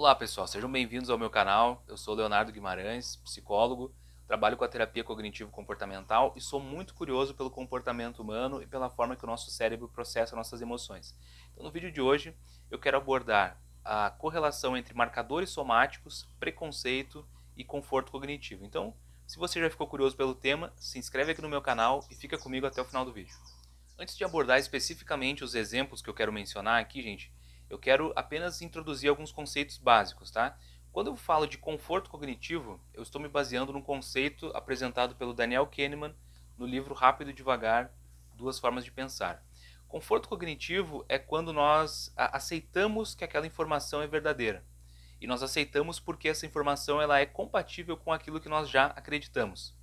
Olá pessoal, sejam bem-vindos ao meu canal. Eu sou Leonardo Guimarães, psicólogo, trabalho com a terapia cognitivo-comportamental e sou muito curioso pelo comportamento humano e pela forma que o nosso cérebro processa nossas emoções. Então, no vídeo de hoje, eu quero abordar a correlação entre marcadores somáticos, preconceito e conforto cognitivo. Então, se você já ficou curioso pelo tema, se inscreve aqui no meu canal e fica comigo até o final do vídeo. Antes de abordar especificamente os exemplos que eu quero mencionar aqui, gente, eu quero apenas introduzir alguns conceitos básicos, tá? Quando eu falo de conforto cognitivo, eu estou me baseando num conceito apresentado pelo Daniel Kahneman no livro Rápido e Devagar: Duas Formas de Pensar. Conforto cognitivo é quando nós aceitamos que aquela informação é verdadeira e nós aceitamos porque essa informação ela é compatível com aquilo que nós já acreditamos.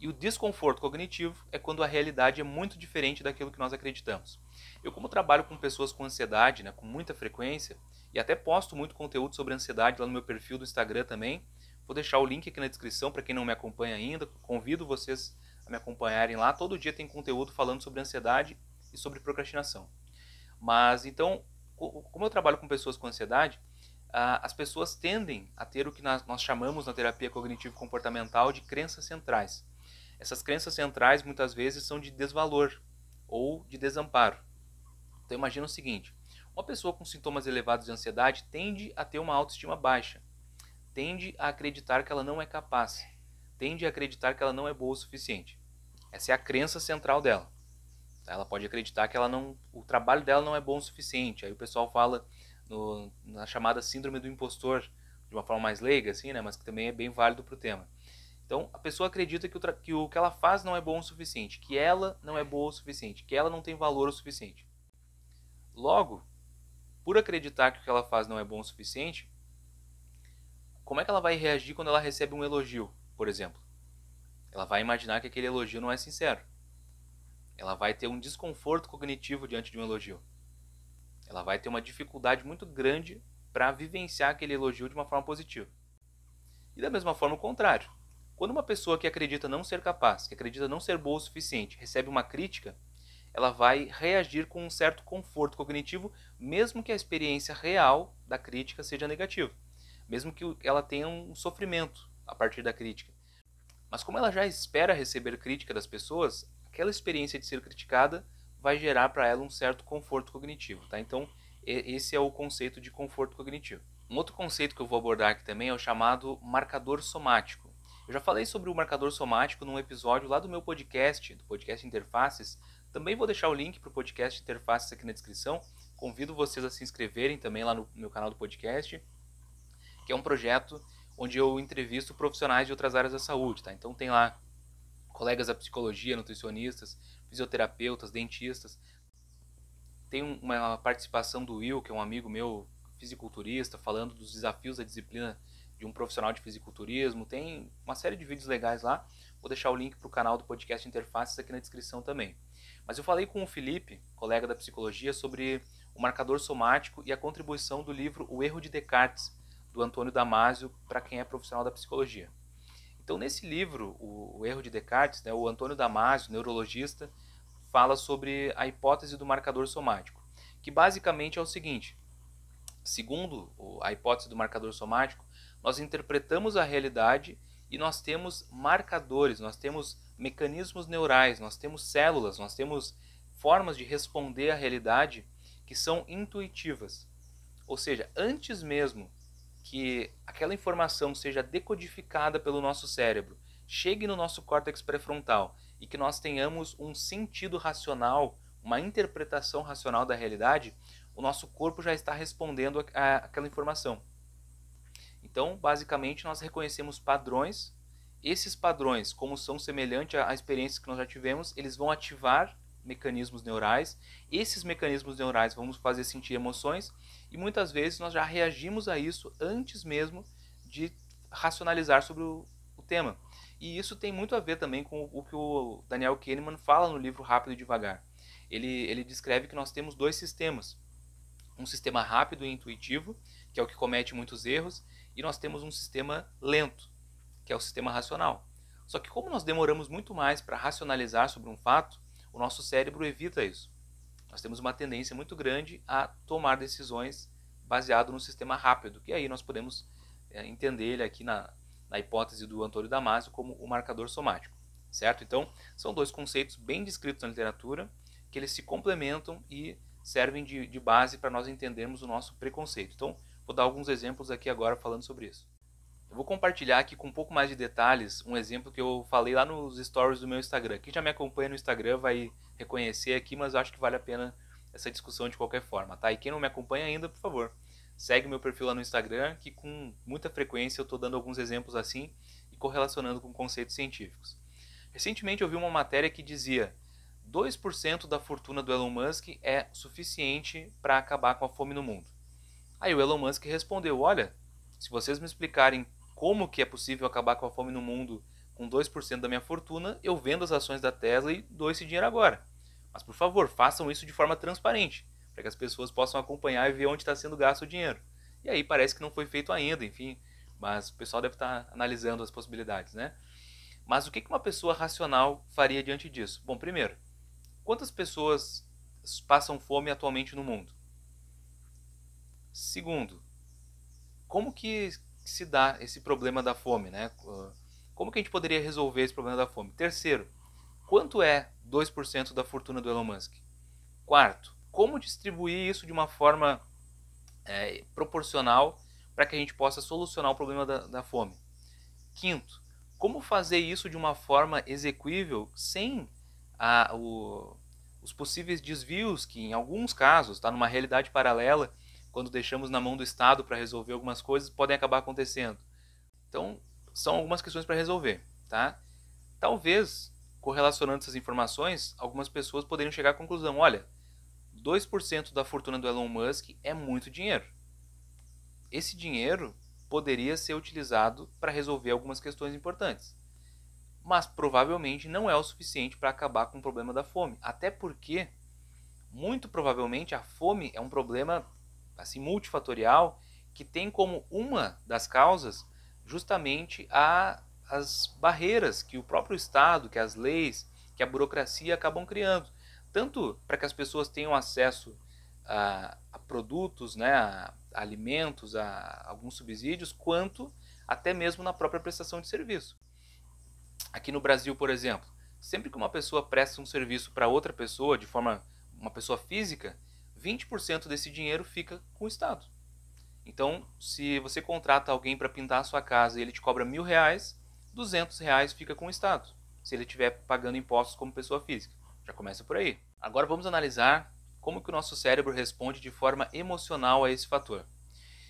E o desconforto cognitivo é quando a realidade é muito diferente daquilo que nós acreditamos. Eu, como trabalho com pessoas com ansiedade, né, com muita frequência, e até posto muito conteúdo sobre ansiedade lá no meu perfil do Instagram também, vou deixar o link aqui na descrição para quem não me acompanha ainda. Convido vocês a me acompanharem lá. Todo dia tem conteúdo falando sobre ansiedade e sobre procrastinação. Mas então, como eu trabalho com pessoas com ansiedade, as pessoas tendem a ter o que nós chamamos na terapia cognitivo-comportamental de crenças centrais. Essas crenças centrais muitas vezes são de desvalor ou de desamparo. Então imagina o seguinte: uma pessoa com sintomas elevados de ansiedade tende a ter uma autoestima baixa, tende a acreditar que ela não é capaz, tende a acreditar que ela não é boa o suficiente. Essa é a crença central dela. Tá? Ela pode acreditar que ela não, o trabalho dela não é bom o suficiente. Aí o pessoal fala no, na chamada síndrome do impostor, de uma forma mais leiga, assim, né? Mas que também é bem válido para o tema. Então, a pessoa acredita que o, que o que ela faz não é bom o suficiente, que ela não é boa o suficiente, que ela não tem valor o suficiente. Logo, por acreditar que o que ela faz não é bom o suficiente, como é que ela vai reagir quando ela recebe um elogio, por exemplo? Ela vai imaginar que aquele elogio não é sincero. Ela vai ter um desconforto cognitivo diante de um elogio. Ela vai ter uma dificuldade muito grande para vivenciar aquele elogio de uma forma positiva. E da mesma forma o contrário quando uma pessoa que acredita não ser capaz, que acredita não ser boa o suficiente, recebe uma crítica, ela vai reagir com um certo conforto cognitivo, mesmo que a experiência real da crítica seja negativa, mesmo que ela tenha um sofrimento a partir da crítica. Mas como ela já espera receber crítica das pessoas, aquela experiência de ser criticada vai gerar para ela um certo conforto cognitivo, tá? Então, esse é o conceito de conforto cognitivo. Um outro conceito que eu vou abordar aqui também é o chamado marcador somático. Eu já falei sobre o marcador somático num episódio lá do meu podcast, do podcast Interfaces. Também vou deixar o link para o podcast Interfaces aqui na descrição. Convido vocês a se inscreverem também lá no meu canal do podcast, que é um projeto onde eu entrevisto profissionais de outras áreas da saúde, tá? Então tem lá colegas da psicologia, nutricionistas, fisioterapeutas, dentistas. Tem uma participação do Will, que é um amigo meu, fisiculturista, falando dos desafios da disciplina de um profissional de fisiculturismo, tem uma série de vídeos legais lá. Vou deixar o link para o canal do podcast Interfaces aqui na descrição também. Mas eu falei com o Felipe, colega da psicologia, sobre o marcador somático e a contribuição do livro O Erro de Descartes, do Antônio Damasio, para quem é profissional da psicologia. Então, nesse livro, O, Erro de Descartes, né, o Antônio Damasio, neurologista, fala sobre a hipótese do marcador somático, que basicamente é o seguinte: segundo a hipótese do marcador somático, nós interpretamos a realidade e nós temos marcadores, nós temos mecanismos neurais, nós temos células, nós temos formas de responder à realidade que são intuitivas. Ou seja, antes mesmo que aquela informação seja decodificada pelo nosso cérebro, chegue no nosso córtex pré-frontal e que nós tenhamos um sentido racional, uma interpretação racional da realidade, o nosso corpo já está respondendo àquela informação. Então, basicamente, nós reconhecemos padrões. Esses padrões, como são semelhantes à experiência que nós já tivemos, eles vão ativar mecanismos neurais. Esses mecanismos neurais vão nos fazer sentir emoções e muitas vezes nós já reagimos a isso antes mesmo de racionalizar sobre o, o tema. E isso tem muito a ver também com o, o que o Daniel Kahneman fala no livro Rápido e Devagar. Ele, ele descreve que nós temos dois sistemas. Um sistema rápido e intuitivo, que é o que comete muitos erros, e nós temos um sistema lento, que é o sistema racional. Só que como nós demoramos muito mais para racionalizar sobre um fato, o nosso cérebro evita isso. Nós temos uma tendência muito grande a tomar decisões baseado no sistema rápido, que aí nós podemos eh, entender ele aqui na, na hipótese do Antônio Damasio como o marcador somático, certo? Então, são dois conceitos bem descritos na literatura que eles se complementam e servem de, de base para nós entendermos o nosso preconceito. Então, Vou dar alguns exemplos aqui agora falando sobre isso. Eu vou compartilhar aqui com um pouco mais de detalhes um exemplo que eu falei lá nos stories do meu Instagram. Quem já me acompanha no Instagram vai reconhecer aqui, mas eu acho que vale a pena essa discussão de qualquer forma, tá? E quem não me acompanha ainda, por favor, segue meu perfil lá no Instagram, que com muita frequência eu estou dando alguns exemplos assim e correlacionando com conceitos científicos. Recentemente eu vi uma matéria que dizia 2% da fortuna do Elon Musk é suficiente para acabar com a fome no mundo. Aí o Elon Musk respondeu: Olha, se vocês me explicarem como que é possível acabar com a fome no mundo com 2% da minha fortuna, eu vendo as ações da Tesla e dou esse dinheiro agora. Mas por favor, façam isso de forma transparente, para que as pessoas possam acompanhar e ver onde está sendo gasto o dinheiro. E aí parece que não foi feito ainda, enfim, mas o pessoal deve estar tá analisando as possibilidades, né? Mas o que uma pessoa racional faria diante disso? Bom, primeiro, quantas pessoas passam fome atualmente no mundo? Segundo, como que se dá esse problema da fome, né? Como que a gente poderia resolver esse problema da fome? Terceiro, quanto é 2% da fortuna do Elon Musk? Quarto, como distribuir isso de uma forma é, proporcional para que a gente possa solucionar o problema da, da fome? Quinto, como fazer isso de uma forma exequível sem a, o, os possíveis desvios que, em alguns casos, está numa realidade paralela quando deixamos na mão do Estado para resolver algumas coisas, podem acabar acontecendo. Então, são algumas questões para resolver, tá? Talvez, correlacionando essas informações, algumas pessoas poderiam chegar à conclusão, olha, 2% da fortuna do Elon Musk é muito dinheiro. Esse dinheiro poderia ser utilizado para resolver algumas questões importantes. Mas provavelmente não é o suficiente para acabar com o problema da fome. Até porque, muito provavelmente, a fome é um problema assim multifatorial que tem como uma das causas justamente a, as barreiras que o próprio Estado, que as leis, que a burocracia acabam criando, tanto para que as pessoas tenham acesso a, a produtos, né, a, a alimentos, a alguns subsídios, quanto até mesmo na própria prestação de serviço. Aqui no Brasil, por exemplo, sempre que uma pessoa presta um serviço para outra pessoa de forma uma pessoa física, 20% desse dinheiro fica com o Estado. Então, se você contrata alguém para pintar a sua casa e ele te cobra mil reais, 200 reais fica com o Estado, se ele estiver pagando impostos como pessoa física. Já começa por aí. Agora vamos analisar como que o nosso cérebro responde de forma emocional a esse fator.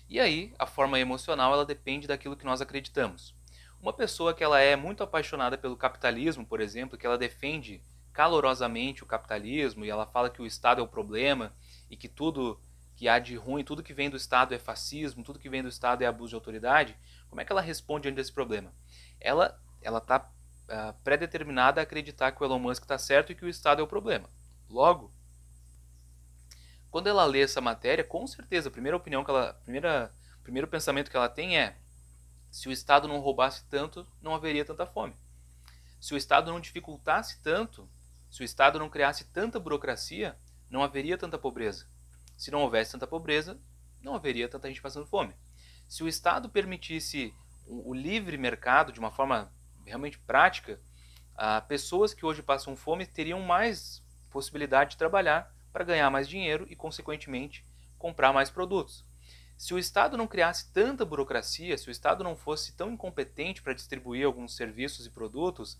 E aí, a forma emocional ela depende daquilo que nós acreditamos. Uma pessoa que ela é muito apaixonada pelo capitalismo, por exemplo, que ela defende calorosamente o capitalismo e ela fala que o Estado é o problema e que tudo que há de ruim, tudo que vem do Estado é fascismo, tudo que vem do Estado é abuso de autoridade, como é que ela responde diante desse problema? Ela ela está uh, ah, pré-determinada a acreditar que o Elon Musk está certo e que o Estado é o problema. Logo, quando ela lê essa matéria, com certeza a primeira opinião que ela, primeira, primeiro pensamento que ela tem é se o Estado não roubasse tanto, não haveria tanta fome. Se o Estado não dificultasse tanto, se o Estado não criasse tanta burocracia, não haveria tanta pobreza. Se não houvesse tanta pobreza, não haveria tanta gente passando fome. Se o Estado permitisse o, livre mercado de uma forma realmente prática, ah, pessoas que hoje passam fome teriam mais possibilidade de trabalhar para ganhar mais dinheiro e, consequentemente, comprar mais produtos. Se o Estado não criasse tanta burocracia, se o Estado não fosse tão incompetente para distribuir alguns serviços e produtos,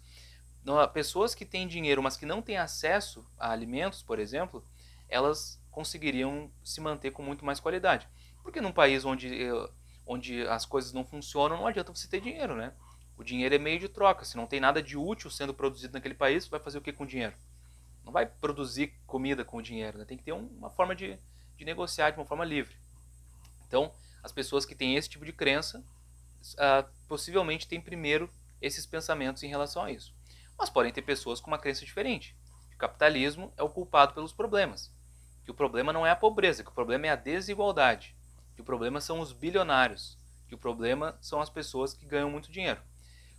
pessoas que têm dinheiro, mas que não têm acesso a alimentos, por exemplo, elas conseguiriam se manter com muito mais qualidade. Porque num país onde, eh, onde as coisas não funcionam, não adianta você ter dinheiro, né? O dinheiro é meio de troca. Se não tem nada de útil sendo produzido naquele país, vai fazer o que com o dinheiro? Não vai produzir comida com o dinheiro, né? tem que ter uma forma de, de negociar de uma forma livre. Então, as pessoas que têm esse tipo de crença uh, possivelmente têm primeiro esses pensamentos em relação a isso. Mas podem ter pessoas com uma crença diferente. O capitalismo é o culpado pelos problemas que o problema não é a pobreza, que o problema é a desigualdade, que o problema são os bilionários, que o problema são as pessoas que ganham muito dinheiro.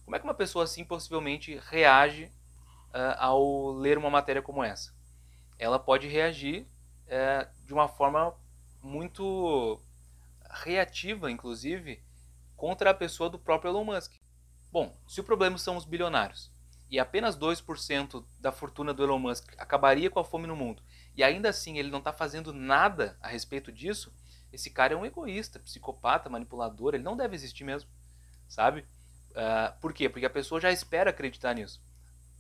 Como é que uma pessoa assim possivelmente reage uh, ao ler uma matéria como essa? Ela pode reagir uh, de uma forma muito reativa, inclusive, contra a pessoa do próprio Elon Musk. Bom, se o problema são os bilionários e apenas 2% da fortuna do Elon Musk acabaria com a fome no mundo e ainda assim ele não está fazendo nada a respeito disso, esse cara é um egoísta, psicopata, manipulador, ele não deve existir mesmo, sabe? Uh, por quê? Porque a pessoa já espera acreditar nisso.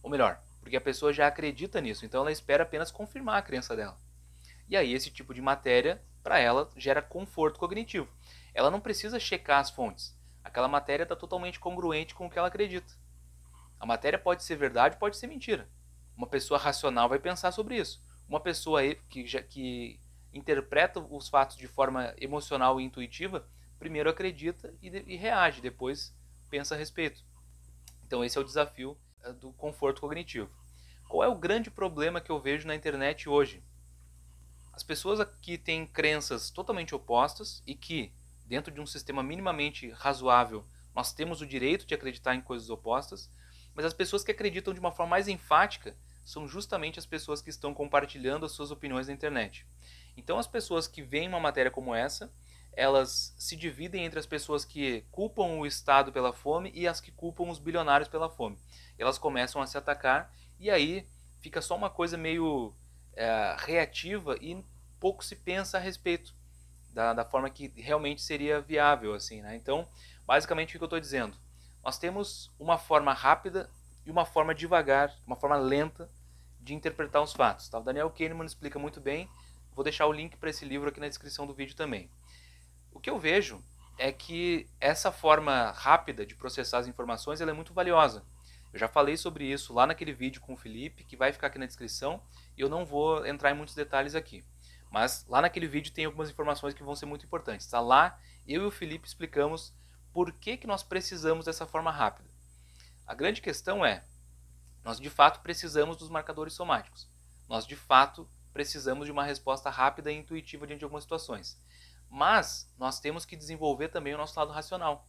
Ou melhor, porque a pessoa já acredita nisso, então ela espera apenas confirmar a crença dela. E aí esse tipo de matéria, para ela, gera conforto cognitivo. Ela não precisa checar as fontes. Aquela matéria está totalmente congruente com o que ela acredita. A matéria pode ser verdade, pode ser mentira. Uma pessoa racional vai pensar sobre isso uma pessoa que, já, que interpreta os fatos de forma emocional e intuitiva, primeiro acredita e, e reage, depois pensa a respeito. Então esse é o desafio eh, do conforto cognitivo. Qual é o grande problema que eu vejo na internet hoje? As pessoas que têm crenças totalmente opostas e que, dentro de um sistema minimamente razoável, nós temos o direito de acreditar em coisas opostas, mas as pessoas que acreditam de uma forma mais enfática são justamente as pessoas que estão compartilhando as suas opiniões na internet. Então, as pessoas que veem uma matéria como essa, elas se dividem entre as pessoas que culpam o Estado pela fome e as que culpam os bilionários pela fome. Elas começam a se atacar e aí fica só uma coisa meio é, reativa e pouco se pensa a respeito da, da forma que realmente seria viável, assim, né? Então, basicamente o que eu estou dizendo? Nós temos uma forma rápida e uma forma devagar, uma forma lenta de interpretar os fatos. Tá? O Daniel Kahneman explica muito bem. Vou deixar o link para esse livro aqui na descrição do vídeo também. O que eu vejo é que essa forma rápida de processar as informações é muito valiosa. Eu já falei sobre isso lá naquele vídeo com o Felipe, que vai ficar aqui na descrição, e eu não vou entrar em muitos detalhes aqui. Mas lá naquele vídeo tem algumas informações que vão ser muito importantes. Tá? Lá eu e o Felipe explicamos por que, que nós precisamos dessa forma rápida. A grande questão é: nós de fato precisamos dos marcadores somáticos. Nós de fato precisamos de uma resposta rápida e intuitiva diante de algumas situações. Mas nós temos que desenvolver também o nosso lado racional.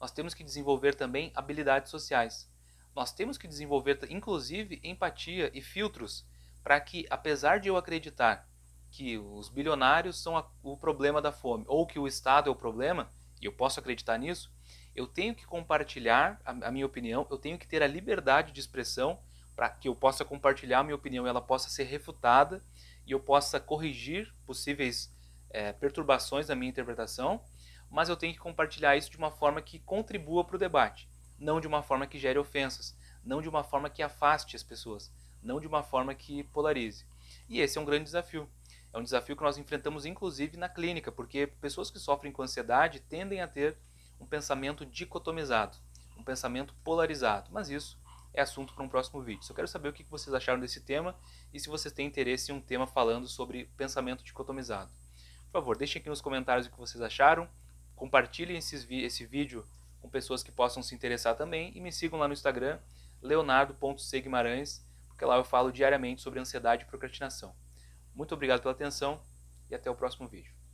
Nós temos que desenvolver também habilidades sociais. Nós temos que desenvolver, inclusive, empatia e filtros para que, apesar de eu acreditar que os bilionários são a, o problema da fome ou que o Estado é o problema, e eu posso acreditar nisso, eu tenho que compartilhar a, a minha opinião, eu tenho que ter a liberdade de expressão para que eu possa compartilhar a minha opinião, e ela possa ser refutada e eu possa corrigir possíveis é, perturbações na minha interpretação, mas eu tenho que compartilhar isso de uma forma que contribua para o debate, não de uma forma que gere ofensas, não de uma forma que afaste as pessoas, não de uma forma que polarize. E esse é um grande desafio. É um desafio que nós enfrentamos inclusive na clínica, porque pessoas que sofrem com ansiedade tendem a ter um pensamento dicotomizado, um pensamento polarizado. Mas isso é assunto para um próximo vídeo. Só quero saber o que vocês acharam desse tema e se vocês têm interesse em um tema falando sobre pensamento dicotomizado. Por favor, deixem aqui nos comentários o que vocês acharam, compartilhem esse vídeo com pessoas que possam se interessar também e me sigam lá no Instagram, leonardo.seguimarães, porque lá eu falo diariamente sobre ansiedade e procrastinação. Muito obrigado pela atenção e até o próximo vídeo.